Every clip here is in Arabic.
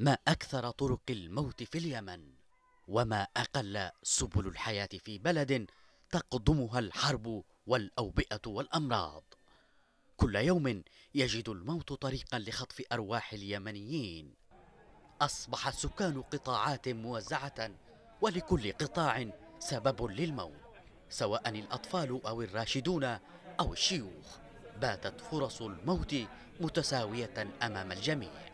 ما أكثر طرق الموت في اليمن وما أقل سبل الحياة في بلد تقضمها الحرب والأوبئة والأمراض كل يوم يجد الموت طريقا لخطف أرواح اليمنيين أصبح سكان قطاعات موزعة ولكل قطاع سبب للموت سواء الأطفال أو الراشدون أو الشيوخ باتت فرص الموت متساوية أمام الجميع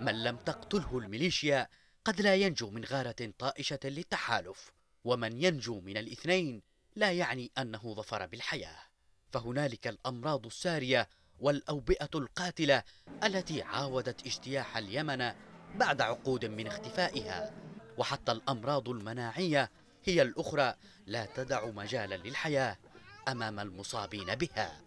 من لم تقتله الميليشيا قد لا ينجو من غارة طائشة للتحالف ومن ينجو من الاثنين لا يعني أنه ظفر بالحياة فهنالك الأمراض السارية والأوبئة القاتلة التي عاودت اجتياح اليمن بعد عقود من اختفائها وحتى الأمراض المناعية هي الأخرى لا تدع مجالا للحياة أمام المصابين بها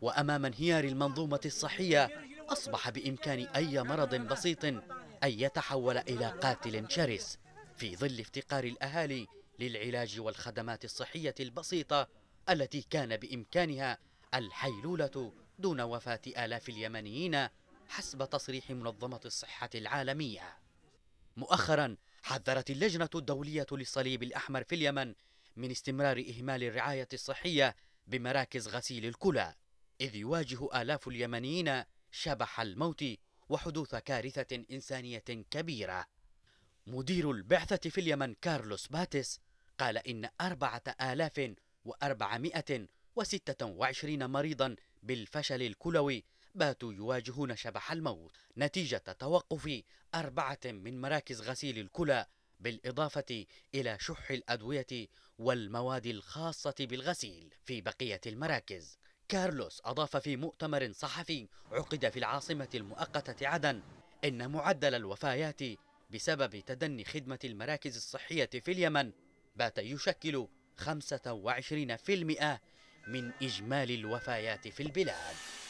وأمام انهيار المنظومة الصحية أصبح بإمكان أي مرض بسيط أن يتحول إلى قاتل شرس في ظل افتقار الأهالي للعلاج والخدمات الصحية البسيطة التي كان بإمكانها الحيلولة دون وفاة آلاف اليمنيين حسب تصريح منظمة الصحة العالمية مؤخرا حذرت اللجنة الدولية للصليب الأحمر في اليمن من استمرار إهمال الرعاية الصحية بمراكز غسيل الكلى إذ يواجه آلاف اليمنيين شبح الموت وحدوث كارثة إنسانية كبيرة مدير البعثة في اليمن كارلوس باتس قال إن أربعة آلاف وأربعمائة وستة وعشرين مريضا بالفشل الكلوي باتوا يواجهون شبح الموت نتيجة توقف أربعة من مراكز غسيل الكلى بالإضافة إلى شح الأدوية والمواد الخاصة بالغسيل في بقية المراكز كارلوس أضاف في مؤتمر صحفي عقد في العاصمة المؤقتة عدن إن معدل الوفيات بسبب تدني خدمة المراكز الصحية في اليمن بات يشكل 25% من إجمالي الوفيات في البلاد